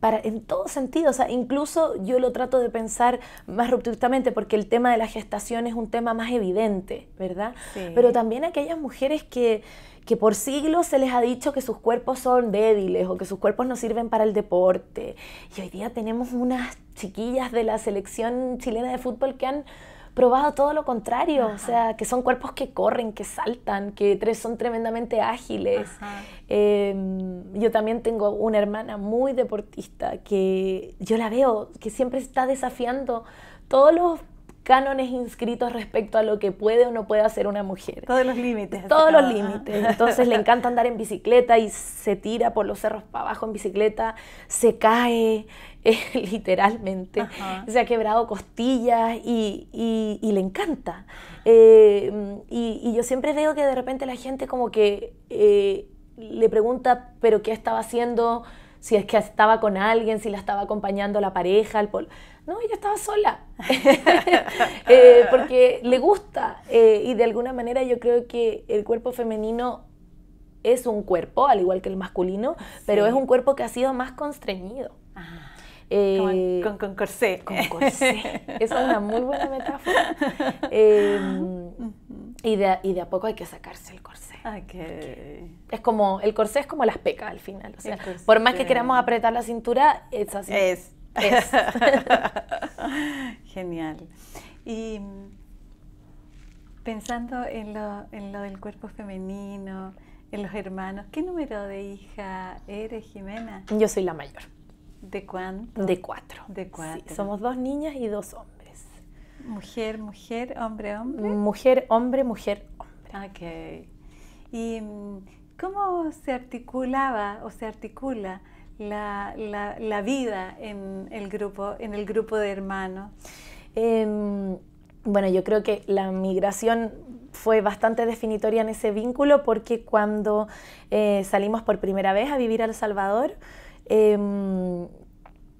para, en todo sentido, o sea, incluso yo lo trato de pensar más rupturistamente, porque el tema de la gestación es un tema más evidente, ¿verdad? Pero también aquellas mujeres que, que por siglos se les ha dicho que sus cuerpos son débiles o que sus cuerpos no sirven para el deporte. Y hoy día tenemos unas chiquillas de la selección chilena de fútbol que han probado todo lo contrario, o sea, que son cuerpos que corren, que saltan, que tres son tremendamente ágiles. Em, yo también tengo una hermana muy deportista que yo la veo, que siempre está desafiando todos los cánones inscritos respecto a lo que puede o no puede hacer una mujer. Todos los límites. Todos los límites. Entonces le encanta andar en bicicleta y se tira por los cerros para abajo en bicicleta, se cae eh, literalmente, se ha quebrado costillas y, le encanta. Eh, y, yo siempre veo que de repente la gente como que eh, le pregunta, pero ¿qué estaba haciendo? Si es que estaba con alguien, si la estaba acompañando la pareja, el no, ella estaba sola, eh, porque le gusta eh, y de alguna manera yo creo que el cuerpo femenino es un cuerpo, al igual que el masculino, pero es un cuerpo que ha sido más constreñido. Ah, eh, con, con, corsé. Con corsé. Esa es una muy buena metáfora. y, de, y, de, a poco hay que sacarse el corsé. Es como, el corsé es como las pecas al final. por más que queramos apretar la cintura, es así. Es Genial. Y mm, pensando en lo, en lo del cuerpo femenino, en los hermanos, ¿qué número de hija eres, Jimena? Yo soy la mayor. ¿De cuánto? De cuatro. De somos dos niñas y dos hombres. Mujer, mujer, hombre, hombre. Mujer, hombre, mujer, hombre. Ok. ¿Y mm, cómo se articulaba o se articula la, la, vida en el, grupo, en el grupo de hermanos? Em, bueno, yo creo que la migración fue bastante definitoria en ese vínculo porque cuando eh, salimos por primera vez a vivir a El Salvador, em,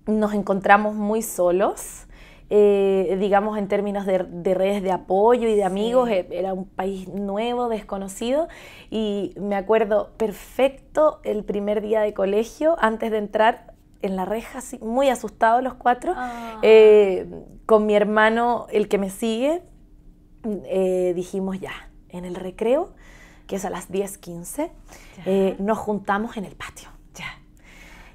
nos encontramos muy solos. Eh, digamos en términos de, redes de apoyo y de amigos, eh, era un país nuevo, desconocido, y me acuerdo perfecto el primer día de colegio, antes de entrar en la reja, muy asustados los cuatro, ah. eh, con mi hermano, el que me sigue, dijimos ya, en el recreo, que es a las 10.15, nos juntamos en el patio.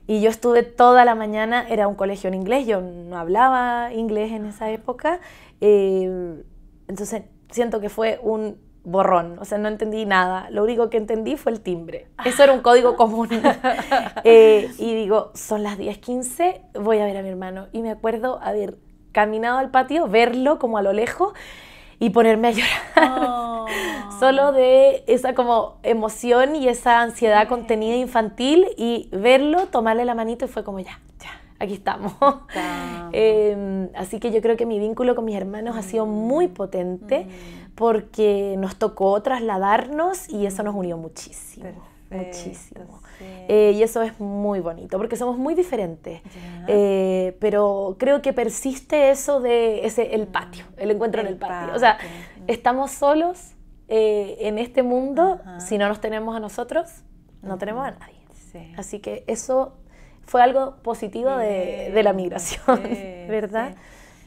Y yo estuve toda la mañana, era un colegio en inglés, yo no hablaba inglés en esa época. Em, entonces siento que fue un borrón, o sea, no entendí nada. Lo único que entendí fue el timbre. Eso era un código común. Eh, y digo, son las 10:15, voy a ver a mi hermano. Y me acuerdo haber caminado al patio, verlo como a lo lejos y ponerme a llorar. Oh. Solo de esa como emoción y esa ansiedad contenida infantil y verlo, tomarle la manito y fue como ya, ya, aquí estamos. Em, así que yo creo que mi vínculo con mis hermanos ha sido mm. muy potente mm. porque nos tocó trasladarnos y eso nos unió muchísimo. Muchísimo. Eh, y eso es muy bonito, porque somos muy diferentes. Eh, pero creo que persiste eso de ese, el mm. patio, el encuentro en el patio. O sea, estamos solos eh, en este mundo, si no nos tenemos a nosotros, no tenemos a nadie. Así que eso fue algo positivo de, de, la migración, ¿verdad?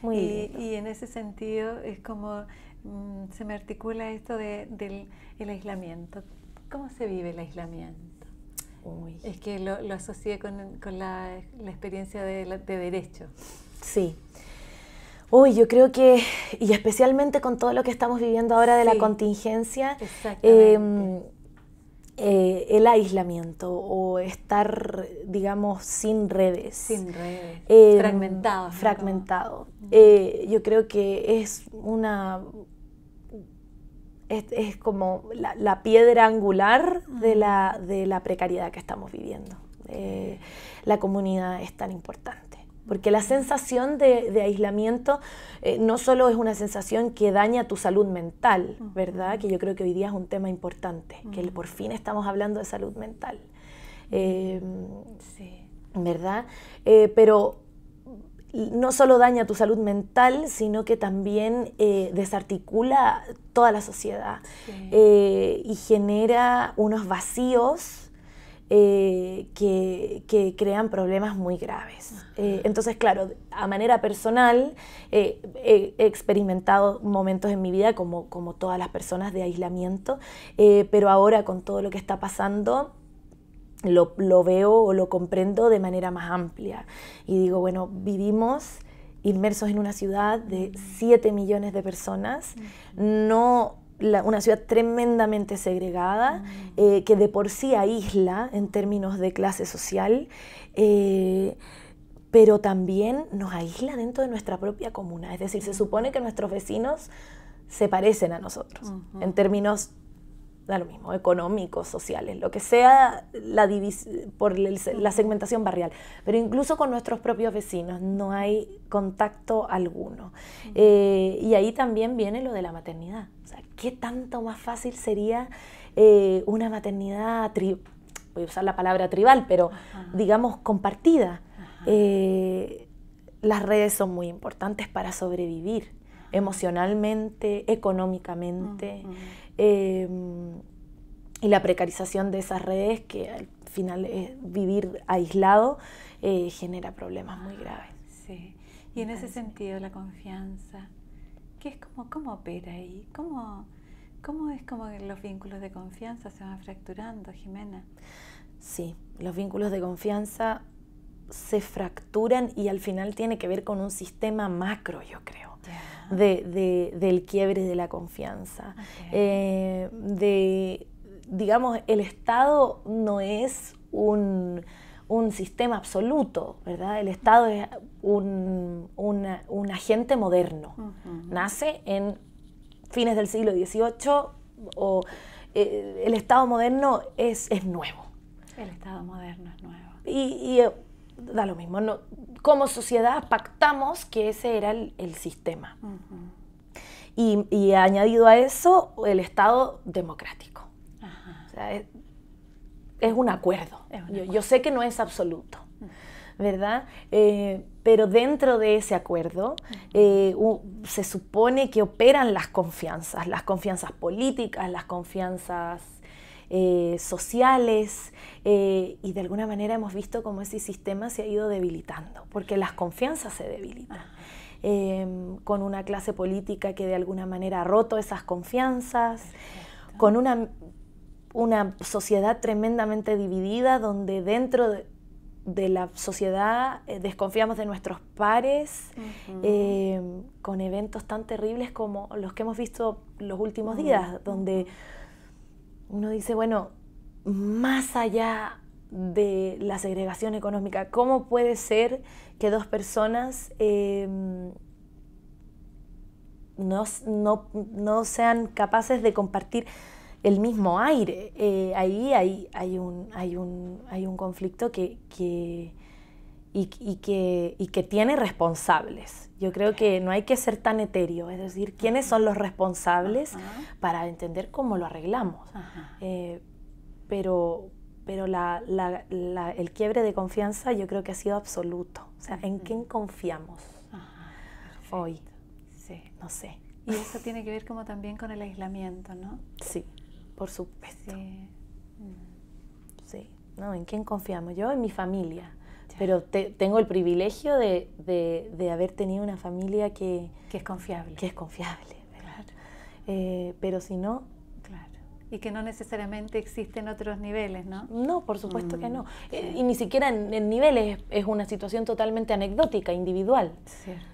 Muy y, y en ese sentido es como mm, se me articula esto de, del el aislamiento. ¿Cómo se vive el aislamiento? Es que lo, asocié con, la, experiencia de, derecho. Sí. Uy, yo creo que, y especialmente con todo lo que estamos viviendo ahora de la contingencia, em, eh, el aislamiento o estar, digamos, sin redes. Sin redes. Em, fragmentado. Fragmentado. Eh, yo creo que es una es, como la, piedra angular de mm. la, de la, precariedad que estamos viviendo. Eh, la comunidad es tan importante. Porque la sensación de, aislamiento eh, no solo es una sensación que daña tu salud mental, mm. ¿verdad? Que yo creo que hoy día es un tema importante, que mm. por fin estamos hablando de salud mental. Em, sí. ¿Verdad? Eh, pero no solo daña tu salud mental, sino que también eh, desarticula toda la sociedad eh, y genera unos vacíos eh, que, crean problemas muy graves. entonces, claro, a manera personal he experimentado momentos en mi vida como todas las personas de aislamiento, pero ahora con todo lo que está pasando, lo, veo o lo comprendo de manera más amplia. Y digo, bueno, vivimos inmersos en una ciudad de 7 millones de personas, no una ciudad tremendamente segregada, eh, que de por sí aísla en términos de clase social, eh, pero también nos aísla dentro de nuestra propia comuna. Es decir, se supone que nuestros vecinos se parecen a nosotros en términos da lo mismo, económicos, sociales, lo que sea la por la segmentación barrial, pero incluso con nuestros propios vecinos no hay contacto alguno. Eh, y ahí también viene lo de la maternidad. O sea, ¿qué tanto más fácil sería eh, una maternidad, voy a usar la palabra tribal, pero digamos compartida? Eh, las redes son muy importantes para sobrevivir emocionalmente, económicamente. Em, y la precarización de esas redes que al final es vivir aislado eh, genera problemas muy graves. Sí, y en ese sentido la confianza, es como, cómo opera ahí? ¿Cómo, es como que los vínculos de confianza se van fracturando, Jimena? Sí, los vínculos de confianza se fracturan y al final tiene que ver con un sistema macro, yo creo del quiebre de la confianza. Eh, de, digamos, el Estado no es un, sistema absoluto, ¿verdad? El Estado es un, agente moderno. Nace en fines del siglo XVIII o eh, el Estado moderno es, es, nuevo. El Estado moderno es nuevo. Y, y eh, da lo mismo, no, como sociedad pactamos que ese era el, sistema. Y, añadido a eso, el Estado democrático. es, un acuerdo. Yo, sé que no es absoluto, ¿verdad? Eh, pero dentro de ese acuerdo eh, se supone que operan las confianzas, las confianzas políticas, las confianzas eh, sociales eh, y de alguna manera hemos visto como ese sistema se ha ido debilitando, porque las confianzas se debilitan. Em, con una clase política que de alguna manera ha roto esas confianzas, con una, una sociedad tremendamente dividida donde dentro de, la sociedad, eh, desconfiamos de nuestros pares, em, con eventos tan terribles como los que hemos visto los últimos días, donde uno dice, bueno, más allá de la segregación económica, ¿cómo puede ser que dos personas em, no, sean capaces de compartir el mismo aire? Eh, ahí hay, hay, un, hay, un, hay un conflicto que y, que, tiene responsables. Yo creo que no hay que ser tan etéreo, es decir, quiénes son los responsables para entender cómo lo arreglamos. Eh, pero pero el quiebre de confianza yo creo que ha sido absoluto. O sea, ¿en quién confiamos hoy? Sí. No sé. Y eso tiene que ver como también con el aislamiento, ¿no? Sí, por supuesto. sí. Mm. No, ¿en quién confiamos? Yo en mi familia pero tengo el privilegio de, de, haber tenido una familia que... Que es confiable. Que es confiable, eh, pero si no... Claro. Y que no necesariamente existen otros niveles, ¿no? No, por supuesto que no. Mm, eh, y ni siquiera en, niveles es, una situación totalmente anecdótica, individual.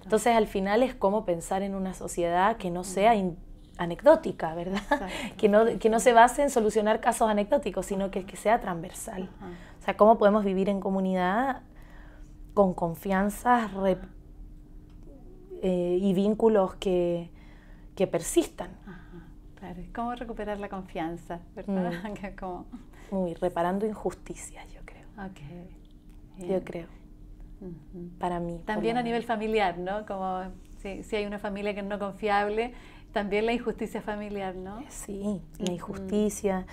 Entonces al final es como pensar en una sociedad que no sea... Mm. anecdótica, ¿verdad? Que no, que no se base en solucionar casos anecdóticos, sino que, que sea transversal. O sea, cómo podemos vivir en comunidad con confianza eh, y vínculos que, que persistan. claro, ¿Cómo recuperar la confianza, ¿verdad? Muy, mm. reparando injusticias, yo creo. Okay. Yo creo. Para mí. También a nivel familiar, ¿no? Como si, hay una familia que es no confiable, también la injusticia familiar, ¿no? Eh, sí, la injusticia.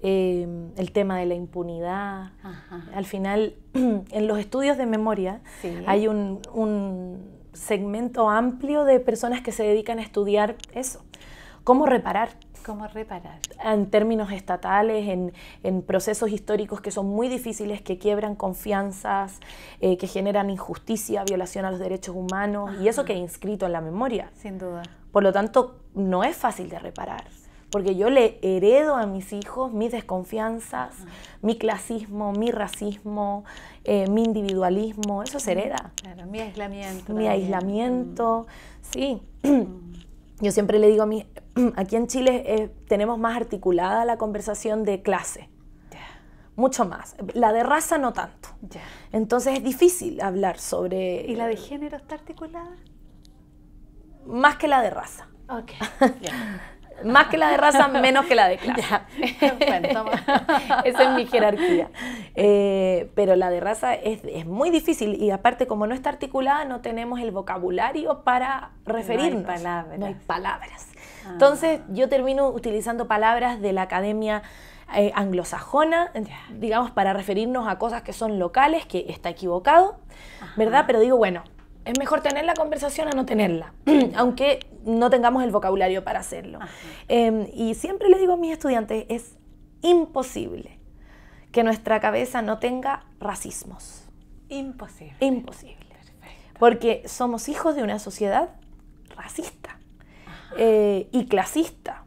Em, el tema de la impunidad. Al final, en los estudios de memoria hay un, segmento amplio de personas que se dedican a estudiar eso, cómo reparar. ¿Cómo reparar? En términos estatales, en, procesos históricos que son muy difíciles, que quiebran confianzas, eh, que generan injusticia, violación a los derechos humanos, y eso que inscrito en la memoria. Sin duda. Por lo tanto, no es fácil de reparar porque yo le heredo a mis hijos mis desconfianzas, mi clasismo, mi racismo, eh, mi individualismo, eso se hereda. Claro, mi aislamiento. Mi aislamiento, mm. sí. Mm. Yo siempre le digo a mí, aquí en Chile eh, tenemos más articulada la conversación de clase, mucho más. La de raza no tanto. Ya. Entonces es difícil hablar sobre... ¿Y la de género está articulada? Más que la de raza. Ok. Más que la de raza, menos que la de clase. Bueno, Esa es mi jerarquía. Eh, pero la de raza es, muy difícil y aparte como no está articulada no tenemos el vocabulario para referirnos. No hay palabras. Ah. Entonces yo termino utilizando palabras de la academia eh, anglosajona, digamos, para referirnos a cosas que son locales, que está equivocado, ¿verdad? Pero digo, bueno, es mejor tener la conversación a no tenerla, aunque no tengamos el vocabulario para hacerlo. Em, y siempre le digo a mis estudiantes, es imposible que nuestra cabeza no tenga racismos. Imposible. Imposible. Porque somos hijos de una sociedad racista eh, y clasista.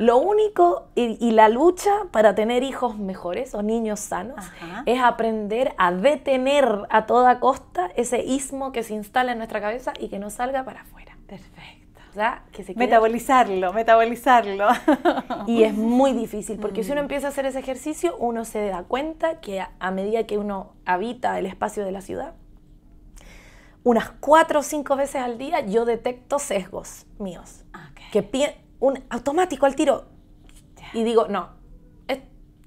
Lo único y, la lucha para tener hijos mejores o niños sanos es aprender a detener a toda costa ese istmo que se instala en nuestra cabeza y que no salga para afuera. Perfecto. metabolizarlo, metabolizarlo. Y es muy difícil, porque si uno mm. empieza a hacer ese ejercicio, uno se da cuenta que a, medida que uno habita el espacio de la ciudad, unas cuatro o cinco veces al día yo detecto sesgos míos. Ah, okay. Que un automático al tiro. Y digo, no,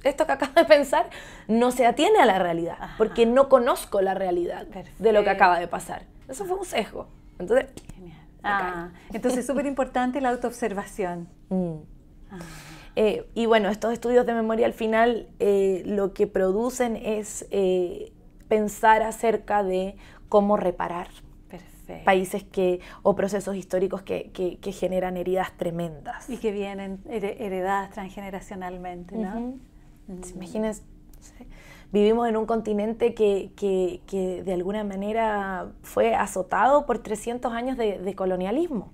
esto que acabo de pensar no se atiene a la realidad, porque no conozco la realidad de lo que acaba de pasar. Eso fue un sesgo. Entonces, ah, entonces súper importante la autoobservación. Mm. Ah. Eh, y bueno, estos estudios de memoria al final eh, lo que producen es eh, pensar acerca de cómo reparar, países que, o procesos históricos que, que, generan heridas tremendas. Y que vienen heredadas transgeneracionalmente, ¿no? Uh Imagínense, vivimos en un continente que, que, que, de alguna manera fue azotado por 300 años de, colonialismo.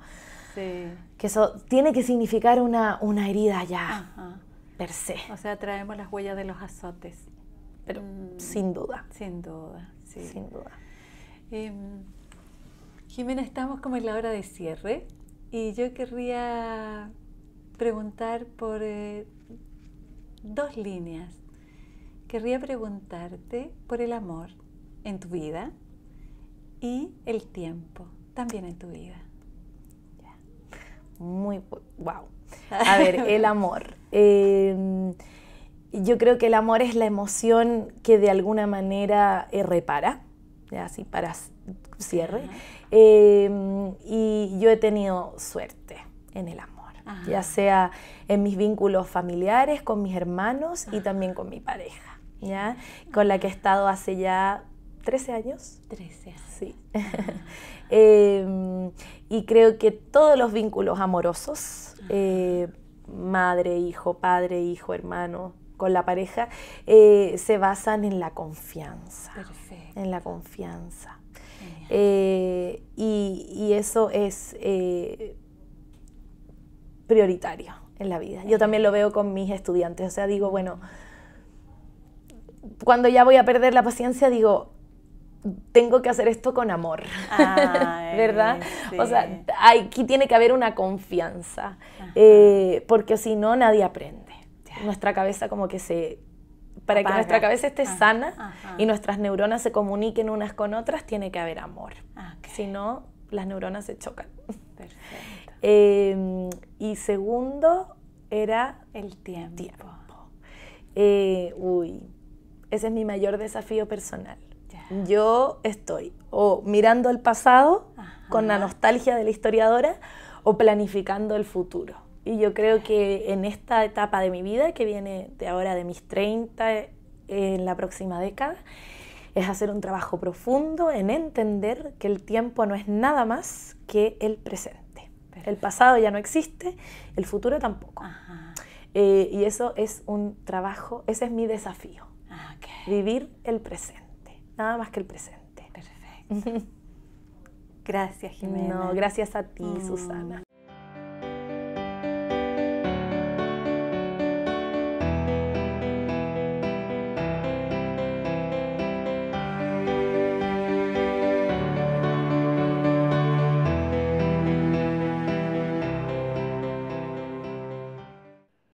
Sí. Que eso tiene que significar una, una herida ya, per se. O sea, traemos las huellas de los azotes. Pero mm. sin duda. Sin duda, sí. Sin duda. Em, Jimena, estamos como en la hora de cierre y yo querría preguntar por eh, dos líneas. Querría preguntarte por el amor en tu vida y el tiempo también en tu vida. Muy wow. A ver, el amor. Em, yo creo que el amor es la emoción que de alguna manera eh, repara, así para cierre. Em, y yo he tenido suerte en el amor. ya sea en mis vínculos familiares, con mis hermanos y también con mi pareja, Con la que he estado hace ya 13 años. 13 Sí. Em, y creo que todos los vínculos amorosos, eh, madre, hijo, padre, hijo, hermano, con la pareja, eh, se basan en la confianza. Perfecto. En la confianza. Eh, y, eso es eh, prioritario en la vida. Yo también lo veo con mis estudiantes, o sea, digo, bueno, cuando ya voy a perder la paciencia, digo, tengo que hacer esto con amor, ¿verdad? O sea, aquí tiene que haber una confianza, eh, porque si no, nadie aprende. Nuestra cabeza como que se para que nuestra cabeza esté ah, sana y nuestras neuronas se comuniquen unas con otras, tiene que haber amor. Ah, si no, las neuronas se chocan. Em, y segundo era... El tiempo. Eh, uy, ese es mi mayor desafío personal. Yo estoy o mirando el pasado con la nostalgia de la historiadora o planificando el futuro y yo creo que en esta etapa de mi vida, que viene de ahora de mis 30, en la próxima década, es hacer un trabajo profundo en entender que el tiempo no es nada más que el presente. El pasado ya no existe, el futuro tampoco. Eh, y eso es un trabajo, ese es mi desafío. Ah, Vivir el presente, nada más que el presente. Perfecto. gracias, Jimena. gracias a ti, Susana.